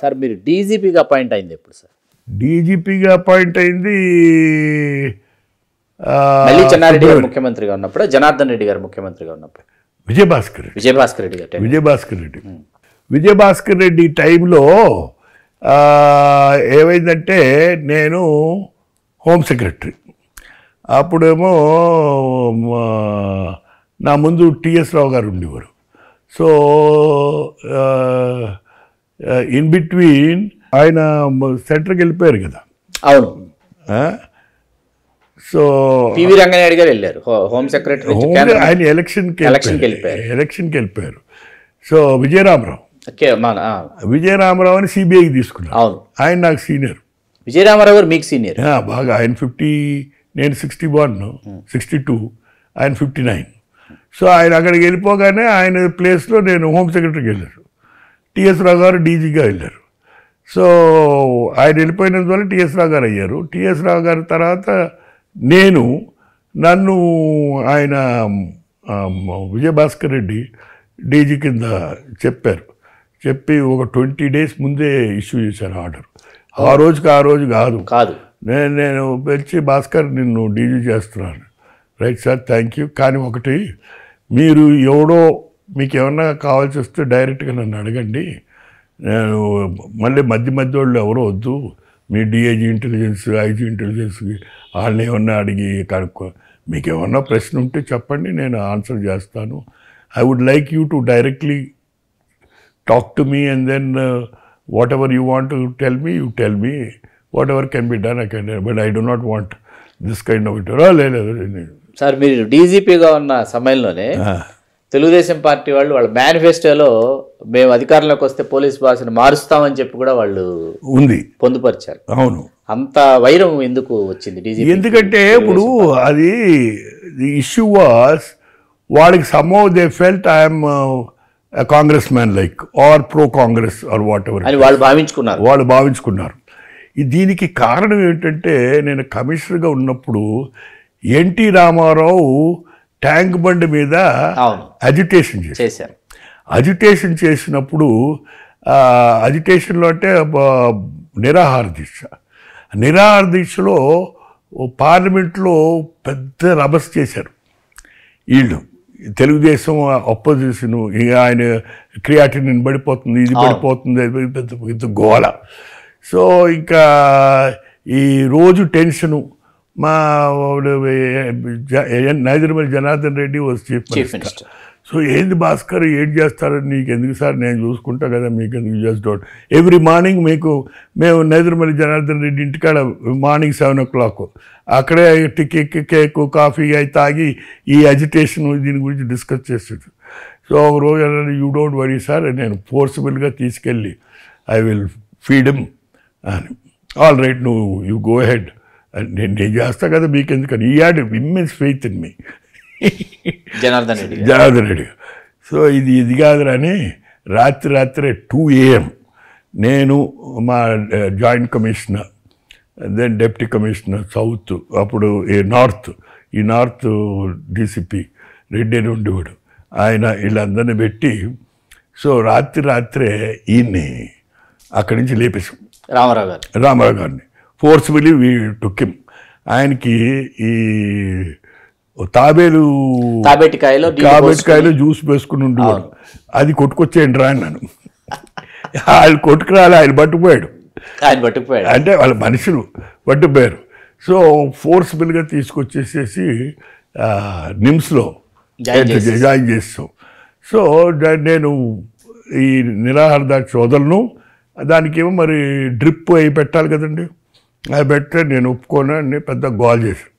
sir మీరు డీజీపీగా appoint అయింది ఎప్పుడు సార్ డీజీపీగా అపాయింట్ అయింది గారు ముఖ్యమంత్రిగా ఉన్నప్పుడు జనార్దన్ రెడ్డి గారు ముఖ్యమంత్రిగా ఉన్నప్పుడు విజయభాస్కర్ విజయభాస్కర్ రెడ్డి గారు విజయభాస్కర్ రెడ్డి విజయభాస్కర్ రెడ్డి టైంలో ఏమైందంటే నేను హోమ్ సెక్రటరీ అప్పుడేమో నా ముందు టిఎస్ రావు గారు ఉండేవారు సో ఇన్ బిట్వీన్ ఆయన సెంటర్కి వెళ్ళిపోయారు కదా అవును సో వెళ్ళారు హోమ్ సెక్రటరీ ఆయన ఎలక్షన్కి ఎలక్షన్కి వెళ్ళిపోయారు సో విజయరామరావు విజయరామరావు అని సిబిఐకి తీసుకున్నాను ఆయన నాకు సీనియర్ విజయరామరావు గారు మీకు సీనియర్ బాగా ఆయన ఫిఫ్టీ నేను సిక్స్టీ వన్ సిక్స్టీ టూ ఆయన ఫిఫ్టీ నైన్ సో ఆయన అక్కడికి వెళ్ళిపోగానే ఆయన ప్లేస్లో నేను హోమ్ సెక్రటరీకి వెళ్ళారు టిఎస్ రావు గారు డీజీగా వెళ్ళారు సో ఆయన వెళ్ళిపోయినందువల్ల టిఎస్ రావు గారు అయ్యారు టిఎస్ రావు గారి తర్వాత నేను నన్ను ఆయన విజయభాస్కర్ రెడ్డి డీజీ కింద చెప్పారు చెప్పి ఒక ట్వంటీ డేస్ ముందే ఇష్యూ చేశారు ఆర్డర్ ఆ రోజుకి ఆ రోజు కాదు కాదు నేను నేను పిలిచి భాస్కర్ నిన్ను డీజీ చేస్తున్నాను రైట్ సార్ థ్యాంక్ యూ కానీ ఒకటి మీరు ఎవడో మీకు ఏమన్నా కావాల్సి వస్తే డైరెక్ట్గా నన్ను అడగండి నేను మళ్ళీ మధ్య మధ్య వాళ్ళు ఎవరు వద్దు మీ డిఐజీ ఇంటెలిజెన్స్ ఐజీ ఇంటెలిజెన్స్ వాళ్ళని ఏమన్నా అడిగి కనుక్కో మీకు ఏమన్నా ప్రశ్న ఉంటే చెప్పండి నేను ఆన్సర్ చేస్తాను I would like you to directly talk to me and then whatever you want tell me you tell me whatever can be done I can but I do not want this kind of it లేదు sir మీరు డీజీపీగా ఉన్న సమయంలోనే Telugu Desam party వాళ్ళు వాళ్ళ మేనిఫెస్టోలో మేము అధికారంలోకి వస్తే పోలీస్ భాషను మారుస్తామని చెప్పి కూడా వాళ్ళు ఉంది పొందుపరిచారు అవును అంత వైరం ఎందుకు వచ్చింది డీజీ ఎందుకంటే ఇప్పుడు అది ది ఇష్యూ వాస్ వాళ్ళకి some they felt I'm Congress man like or pro Congress or what ever వాళ్ళు భావించుకున్నారు వాళ్ళు భావించుకున్నారు దీనికి కారణం ఏంటంటే నేను కమిషనర్గా ఉన్నప్పుడు ఎన్టీ రామారావు ట్యాంక్ బండి మీద అజిటేషన్ చేశారు అజిటేషన్ చేసినప్పుడు అజిటేషన్లో అంటే నిరాహార దీక్ష నిరాహార దీక్షలో పార్లమెంట్లో పెద్ద రభస్ చేశారు వీళ్ళు తెలుగుదేశం అపోజిషన్ ఆయన క్రియాటిన్ పడిపోతుంది ఇది పడిపోతుంది పెద్ద ఇంత గోళ సో ఇంకా ఈ రోజు టెన్షను మా Nedurumalli Janardhan Reddy was chief minister so ఏంది భాస్కర్ ఏం చేస్తారు నీకు ఎందుకు సార్ నేను చూసుకుంటా కదా మీకు ఎందుకు జస్ట్ డౌట్ ఎవ్రీ మార్నింగ్ మీకు మేము నైదర్మల్లి జనార్దన్ రెడ్డి ఇంటికాడ మార్నింగ్ సెవెన్ ఓ క్లాక్ అక్కడే టికెక్ కేక్ కాఫీ అవి తాగి ఈ అజిటేషన్ దీని గురించి డిస్కస్ చేస్తుంది సో ఒక రోజు అన్నది యూ డోంట్ వరీ సార్ నేను ఫోర్సిబుల్గా తీసుకెళ్ళి ఐ విల్ ఫీడమ్ అని ఆల్ రైట్ నువ్వు యూ గో హెడ్ నేను నేను చేస్తా కదా మీకు ఎందుకని ఈ had immense faith in me Janardhan Reddy Janardhan Reddy so ఇది ఇది కాదురాని రాత్రి రాత్రే టూ ఏఎం నేను మా joint commissioner then deputy commissioner south అప్పుడు ఈ నార్త్ ఈ నార్త్ డీసీపీ రెడ్డి అని ఉండేవాడు ఆయన వీళ్ళందరినీ పెట్టి సో రాత్రి రాత్రే ఈయన్ని అక్కడి నుంచి లేపేసాం రామారావు గారు రామారావు గారిని ఫోర్స్ఫుల్లీ వీ టుక్కిం ఆయనకి ఈ తాబేలు తాబేటికాయలో తాబేటికాయలో జ్యూస్ వేసుకుని ఉండేవాడు అది కొట్టుకొచ్చేయండి రా నన్ను వాళ్ళు కొట్టుకురాలి ఆయన పట్టుకుపోయాడు ఆయన పట్టుకుపోయాడు అంటే వాళ్ళ మనుషులు పట్టుకుపోయారు సో ఫోర్స్ఫుల్గా తీసుకొచ్చేసేసి నిమ్స్లో జాయిన్ చేస్తాం సో నేను ఈ నిరాహార దాటి సోదరులను దానికేమో మరి డ్రిప్ అయి పెట్టాలి కదండి అది పెడితే నేను ఒప్పుకోను అని పెద్ద గోల్ చేశాను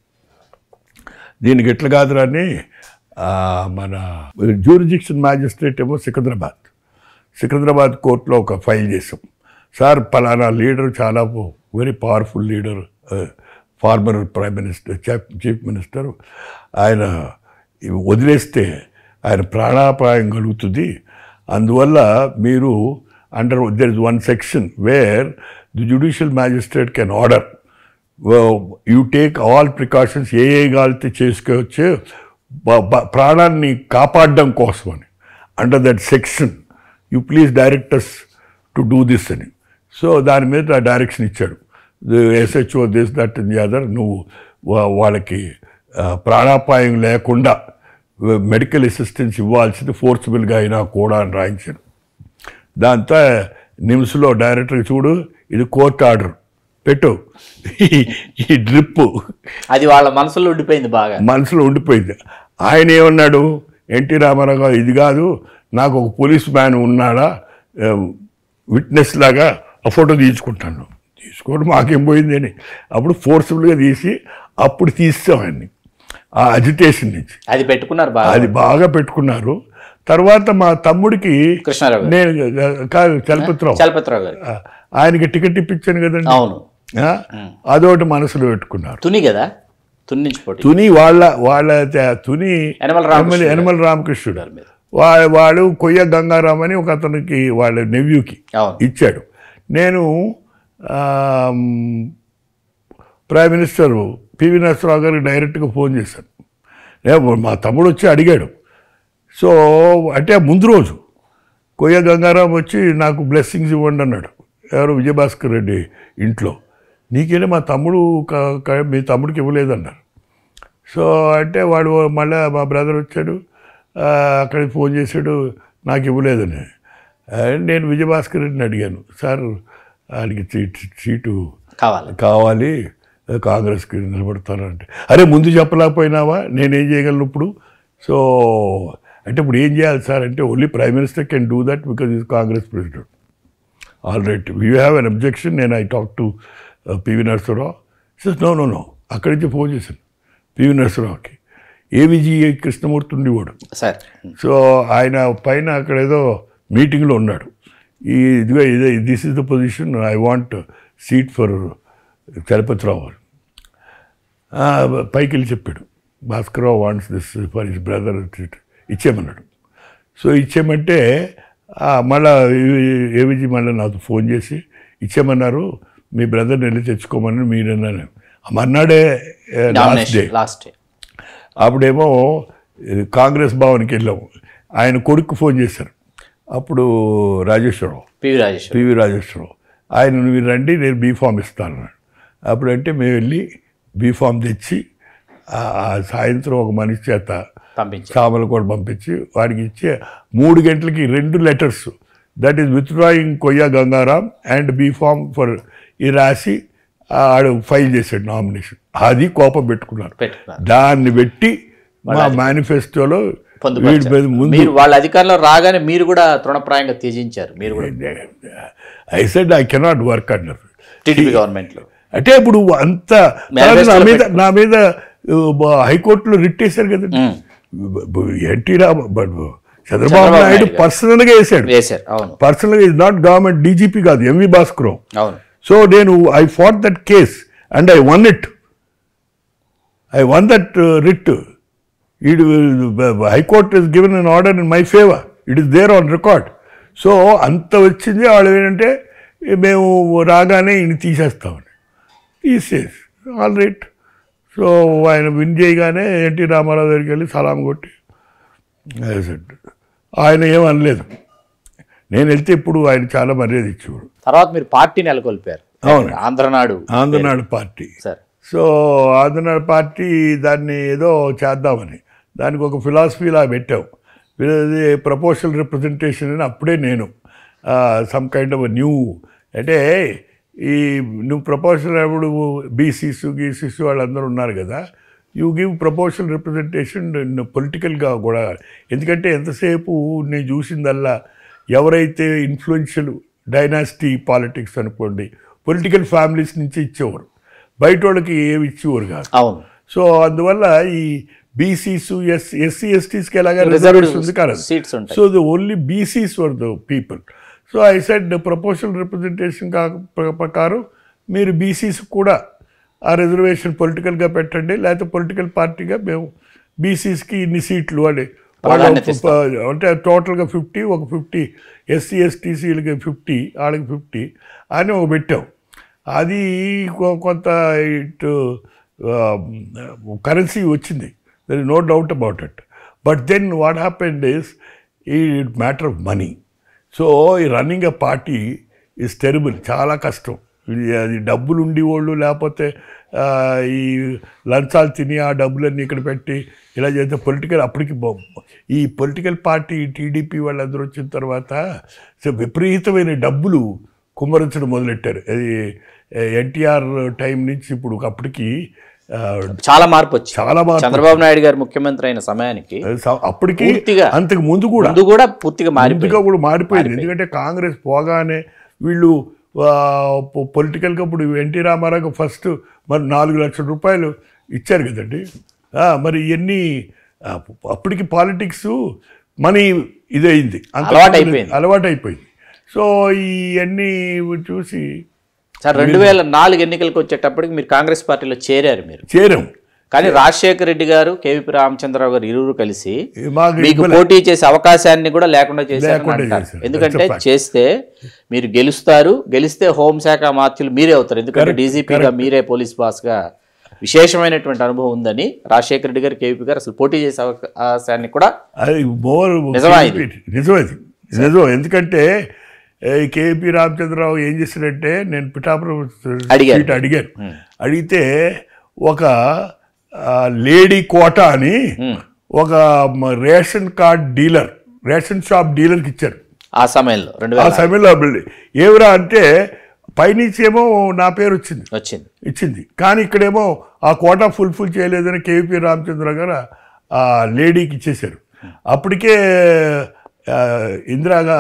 దీనికి ఎట్లా కాదురా అని మన జ్యూరిజిక్షన్ మ్యాజిస్ట్రేట్ ఏమో సికింద్రాబాద్ సికింద్రాబాద్ కోర్టులో ఒక ఫైల్ చేసాం సార్ పలానా లీడర్ చాలా very powerful leader former prime minister chief minister ఆయన వదిలేస్తే ఆయన ప్రాణాపాయం కలుగుతుంది అందువల్ల మీరు under there is one section where the judicial magistrate can order you take all precautions ఏ ఏ కాలితే చేసుకోవచ్చే ప్రాణాన్ని కాపాడడం కోసం అని under that section you please directors to do this అని సో దాని మీద ఆ డైరెక్షన్ ఇచ్చాడు SHO this that in the other నువ్వు వాళ్ళకి ప్రాణాపాయం లేకుండా మెడికల్ అసిస్టెన్స్ ఇవ్వాల్సింది ఫోర్సిబుల్గా అయినా కూడా అని రాయించాడు దాంతో నిమ్స్లో డైరెక్టర్ చూడు ఇది కోర్ట్ ఆర్డర్ పెట్టు ఈ డ్రిప్పు అది వాళ్ళ మనసులో ఉండిపోయింది బాగా మనసులో ఉండిపోయింది ఆయన ఏమన్నాడు ఎన్టీ రామారావు గారు ఇది కాదు నాకు ఒక పోలీస్ మ్యాన్ ఉన్నాడా విట్నెస్ లాగా ఆ ఫోటో తీసుకుంటాను తీసుకోవడం మాకేం అని అప్పుడు ఫోర్స్ఫుల్గా తీసి అప్పుడు తీస్తాం ఆ అజిటేషన్ నుంచి అది పెట్టుకున్నారు అది బాగా పెట్టుకున్నారు తర్వాత మా తమ్ముడికి నేను కాదు చలపతిరావు చలపతిరావు గారు ఆయనకి టికెట్ ఇప్పించాను కదండి అవును అదొకటి మనసులో పెట్టుకున్నారు తుని కదా తుని తుని వాళ్ళ వాళ్ళ తుని యనమల రామకృష్ణుడు వాళ్ళ వాడు కొయ్య గంగారాం అని ఒక అతనికి వాళ్ళ నెవ్యూకి ఇచ్చాడు నేను ప్రైమ్ మినిస్టర్ పివి నరసరావు గారికి డైరెక్ట్గా ఫోన్ చేశాను మా తమ్ముడు వచ్చి అడిగాడు సో అంటే ముందు రోజు కొయ్య గంగారాం వచ్చి నాకు బ్లెస్సింగ్స్ ఇవ్వండి అన్నాడు ఎవరు విజయభాస్కర్ రెడ్డి ఇంట్లో నీకేనే మా తమ్ముడు మీ తమ్ముడికి ఇవ్వలేదన్నారు సో అంటే వాడు మళ్ళీ మా బ్రదర్ వచ్చాడు అక్కడికి ఫోన్ చేశాడు నాకు ఇవ్వలేదని నేను విజయభాస్కర్ రెడ్డిని అడిగాను సార్ ఆయనకి సీట్ సీటు కావాలి కావాలి కాంగ్రెస్కి నిలబడతానంటే అరే ముందు చెప్పలేకపోయినావా నేనేం చేయగలను ఇప్పుడు సో అంటే ఇప్పుడు ఏం చేయాలి సార్ అంటే only prime minister can do that because is Congress president all right you have an objection నేను I talk to PV Narasarao sir no no no అక్కడి నుంచి ఫోన్ చేశాను పివి నరసరావుకి ఏవిజీ కృష్ణమూర్తి ఉండేవాడు సార్ సో ఆయన పైన అక్కడ ఏదో మీటింగ్లో ఉన్నాడు ఈ ఇదిగో ఇదే this is the position I want seat for Chalapathirao అని పైకి వెళ్ళి చెప్పాడు Bhaskar Rao wants this for his brother seat ఇచ్చేయమన్నాడు సో ఇచ్చేయమంటే మళ్ళా ఏవిజీ మళ్ళీ నాకు ఫోన్ చేసి ఇచ్చేయమన్నారు మీ బ్రదర్ని వెళ్ళి తెచ్చుకోమని మీరు మర్నాడే లాస్ట్ డే లాస్ట్ డే అప్పుడేమో కాంగ్రెస్ భవన్కి వెళ్ళాము ఆయన కొడుకు ఫోన్ చేశారు అప్పుడు రాజేశ్వరరావు పివి రాజేశ్వర పివి రాజేశ్వరరావు ఆయన మీరు రండి నేను బీఫామ్ ఇస్తాను అప్పుడంటే మేము వెళ్ళి బీఫామ్ తెచ్చి సాయంత్రం ఒక మనిషి చేత సామలు కూడా పంపించి వాడికి ఇచ్చే మూడు గంటలకి రెండు letters that is withdrawing Koyya Gangaram and B form for ఈ రాసి ఆడు ఫైల్ చేశాడు నామినేషన్ అది కోపం పెట్టుకున్నారు దాన్ని పెట్టి మా మేనిఫెస్టోలో మీరు వాళ్ళ అధికారంలో రాగానే మీరు కూడా తృణప్రాయంగా త్యజించారు మీరు I said I cannot work అన్నారు టీడీపీ గవర్నమెంట్లో అంటే ఇప్పుడు అంత నా మీద నా మీద హైకోర్టులో రిట్ వేశారు కదండి ఎన్టీ రామ చంద్రబాబు నాయుడు పర్సనల్ గా వేసాడు పర్సనల్ గా ఇస్ నాట్ గవర్నమెంట్ డీజీపీ కాదు ఎంవి భాస్కరం సో నేను I fought that case and I won it I won that writ it high court is given an order in my favour it is there on record so అంత వచ్చింది వాళ్ళు ఏంటంటే మేము రాగానే ఇది తీసేస్తామని తీసేసి ఆల్ రైట్ సో ఆయన విన్ చేయగానే ఎన్టీ రామారావు దగ్గరికి వెళ్ళి సలాం కొట్టి ఆయన ఏమనలేదు అనలేదు నేను వెళ్తే ఇప్పుడు ఆయన చాలా మర్యాద ఇచ్చేవాడు తర్వాత మీరు పార్టీ నెలకొల్పారు అవును Andhranadu Andhranadu party sir so Andhranadu party దాన్ని ఏదో చేద్దామని దానికి ఒక ఫిలాసఫీ ఇలా పెట్టాం ప్రపోజల్ రిప్రజెంటేషన్ అని అప్పుడే నేను సమ్ కైండ్ ఆఫ్ న్యూ అంటే ఈ నువ్వు ప్రపోజల్ అప్పుడు బీసీస్ గీసీస్ వాళ్ళందరూ ఉన్నారు కదా యూ గివ్ ప్రపోజల్ రిప్రజెంటేషన్ పొలిటికల్గా కూడా ఎందుకంటే ఎంతసేపు నేను చూసిందల్లా ఎవరైతే ఇన్ఫ్లుయెన్షియల్ డైనాసిటీ పాలిటిక్స్ అనుకోండి పొలిటికల్ ఫ్యామిలీస్ నుంచి ఇచ్చేవారు బయట వాళ్ళకి ఏమి ఇచ్చేవారు కాదు అవును సో అందువల్ల ఈ బీసీస్ ఎస్ ఎస్సీ ఎస్టీస్కి ఎలాగ రిజర్వేషన్ ఉంది కాదు so the only BCs were the people so I said proposal representation కా ప్రకారం మీరు బీసీస్ కూడా ఆ రిజర్వేషన్ పొలిటికల్గా పెట్టండి లేకపోతే పొలిటికల్ పార్టీగా మేము బీసీస్కి ఇన్ని సీట్లు అని అంటే టోటల్గా ఫిఫ్టీ ఒక ఫిఫ్టీ ఎస్సీ ఎస్టీసీలకి ఫిఫ్టీ వాళ్ళకి ఫిఫ్టీ అని ఒక పెట్టాం అది కొంత ఇటు కరెన్సీ వచ్చింది there no doubt about it but then what happened is ఈ మ్యాటర్ ఆఫ్ మనీ సో ఈ running a party is terrible చాలా కష్టం అది డబ్బులు ఉండేవాళ్ళు లేకపోతే ఈ లంచాలు తిని ఆ డబ్బులన్నీ ఇక్కడ పెట్టి ఇలా చేస్తే పొలిటికల్ అప్పటికి ఈ పొలిటికల్ పార్టీ టీడీపీ వాళ్ళందరూ వచ్చిన తర్వాత సో విపరీతమైన డబ్బులు కుమ్మరించడం మొదలెట్టారు అది ఎన్టీఆర్ టైం నుంచి ఇప్పుడు అప్పటికి Uh, చాలా మార్పు వచ్చింది చాలా మార్పు చంద్రబాబు నాయుడు గారు ముఖ్యమంత్రి అయిన సమయానికి అప్పటికి అంతకు ముందు కూడా ముందు కూడా పూర్తిగా మారిపోయింది కూడా మారిపోయింది ఎందుకంటే కాంగ్రెస్ పోగానే వీళ్ళు పొలిటికల్గా ఇప్పుడు ఎన్టీ రామారావుకి ఫస్ట్ మరి నాలుగు లక్షల రూపాయలు ఇచ్చారు కదండి మరి ఇవన్నీ అప్పటికి పాలిటిక్స్ మనీ ఇదైంది అలవాటు అయిపోయింది అలవాటు అయిపోయింది సో ఇవన్నీ చూసి సార్ రెండు వేల నాలుగు ఎన్నికలకు వచ్చేటప్పటికి మీరు కాంగ్రెస్ పార్టీలో చేరారు మీరు చేరాం కానీ రాజశేఖర రెడ్డి గారు కేవీపీ రామచంద్రరావు గారు ఇరువురు కలిసి మీకు పోటీ చేసే అవకాశాన్ని కూడా లేకుండా చేశారు ఎందుకంటే చేస్తే మీరు గెలుస్తారు గెలిస్తే హోంశాఖ మార్చులు మీరే అవుతారు ఎందుకంటే డీజీపీగా మీరే పోలీస్ బాస్గా విశేషమైనటువంటి అనుభవం ఉందని రాజశేఖర రెడ్డి గారు కేవీపీ గారు అసలు పోటీ చేసే అవకాశాన్ని కూడా నిజమైంది నిజమైంది నిజం ఎందుకంటే కేపీ రామచంద్రరావు ఏం చేశారంటే నేను పిఠాపురం సీట్ అడిగాను అడిగితే ఒక లేడీ కోట అని ఒక ration card dealer ration shop డీలర్కి ఇచ్చారు ఆ సమయంలో ఆ సమయంలో ఏమిరా అంటే పైనుంచి ఏమో నా పేరు వచ్చింది వచ్చింది ఇచ్చింది కానీ ఇక్కడేమో ఆ కోటా ఫుల్ఫిల్ చేయలేదని కేవీపీ రామచంద్ర గారు ఆ లేడీకి ఇచ్చేశారు అప్పటికే ఇందిరాగా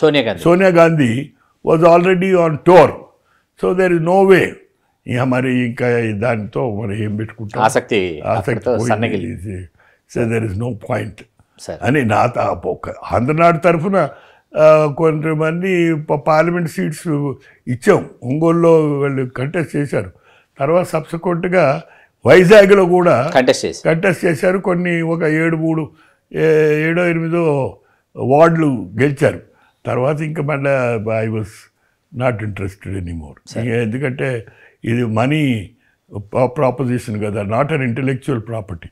Sonia Gandhi Sonia Gandhi was already on tour so there is no way ఇక మరి ఇంకా దానితో మరి ఏం పెట్టుకుంటాం ఆసక్తి ఆసక్తి so there is no point అని నా ఆంధ్రనాడు తరఫున కొంతమంది పార్లమెంట్ సీట్స్ ఇచ్చాం ఒంగోలులో వాళ్ళు కంటెస్ట్ చేశారు తర్వాత సబ్సిక్వెంట్గా వైజాగ్లో కూడా కంటెస్ట్ చేశారు కొన్ని ఒక ఏడు మూడు ఏడో ఎనిమిదో వార్డులు గెలిచారు తర్వాత ఇంకా మళ్ళీ I was not interested anymore ఎందుకంటే ఇది మనీ ప్రాపోజిషన్ కదా not an intellectual property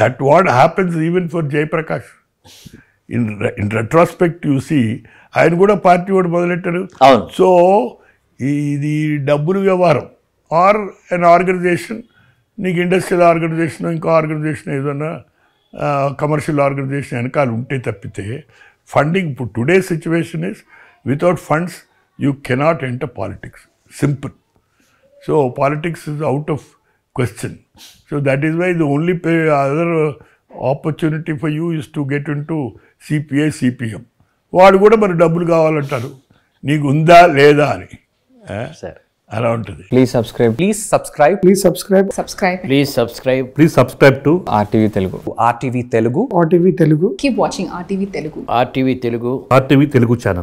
that what happens even for Jayaprakash in in retrospect చూసి ఆయన కూడా పార్టీ వాడు మొదలెట్టారు సో ఇది డబ్బులు వ్యవహారం ఆర్ అన్ ఆర్గనైజేషన్ నీకు ఇండస్ట్రియల్ ఆర్గనైజేషన్ ఇంకో ఆర్గనైజేషన్ ఏదన్నా కమర్షియల్ ఆర్గనైజేషన్ వెనకాల ఉంటే తప్పితే ఫండింగ్ ఇప్పుడు today situation is without funds you cannot enter politics simple so politics is out of question so that is why the only pay other opportunity for you is to get in to CPI CPM వాడు కూడా మరి డబ్బులు కావాలంటారు నీకు ఉందా లేదా అని సరే అలా ఉంటుంది please subscribe please subscribe please subscribe subscribe please subscribe please subscribe to RTV Telugu RTV Telugu RTV Telugu keep watching RTV Telugu RTV Telugu RTV Telugu channel